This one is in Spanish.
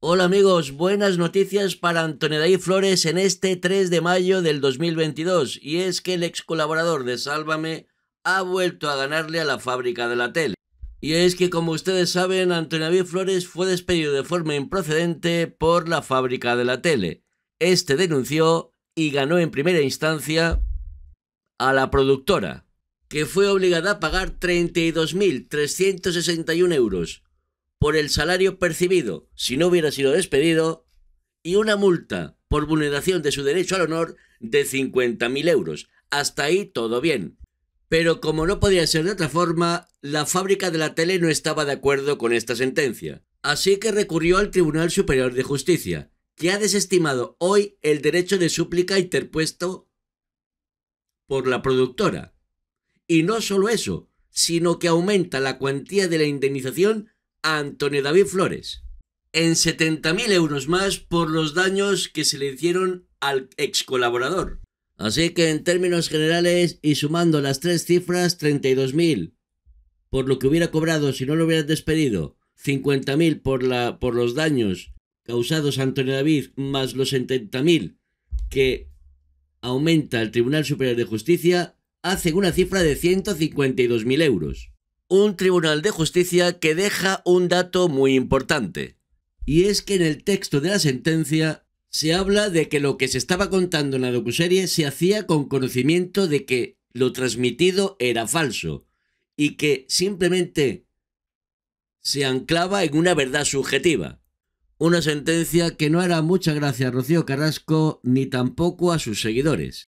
Hola amigos, buenas noticias para David Flores en este 3 de mayo del 2022 y es que el ex colaborador de Sálvame ha vuelto a ganarle a la fábrica de la tele. Y es que como ustedes saben, David Flores fue despedido de forma improcedente por la fábrica de la tele. Este denunció y ganó en primera instancia a la productora, que fue obligada a pagar 32.361 euros por el salario percibido si no hubiera sido despedido y una multa por vulneración de su derecho al honor de 50.000 euros. Hasta ahí todo bien. Pero como no podía ser de otra forma, la fábrica de la tele no estaba de acuerdo con esta sentencia. Así que recurrió al Tribunal Superior de Justicia, que ha desestimado hoy el derecho de súplica interpuesto por la productora. Y no solo eso, sino que aumenta la cuantía de la indemnización Antonio David Flores en 70.000 euros más por los daños que se le hicieron al ex colaborador. Así que en términos generales y sumando las tres cifras, 32.000 por lo que hubiera cobrado si no lo hubiera despedido, 50.000 por, por los daños causados a Antonio David, más los 70.000 que aumenta el Tribunal Superior de Justicia, hacen una cifra de 152.000 euros un tribunal de justicia que deja un dato muy importante. Y es que en el texto de la sentencia se habla de que lo que se estaba contando en la docuserie se hacía con conocimiento de que lo transmitido era falso y que simplemente se anclaba en una verdad subjetiva. Una sentencia que no hará mucha gracia a Rocío Carrasco ni tampoco a sus seguidores.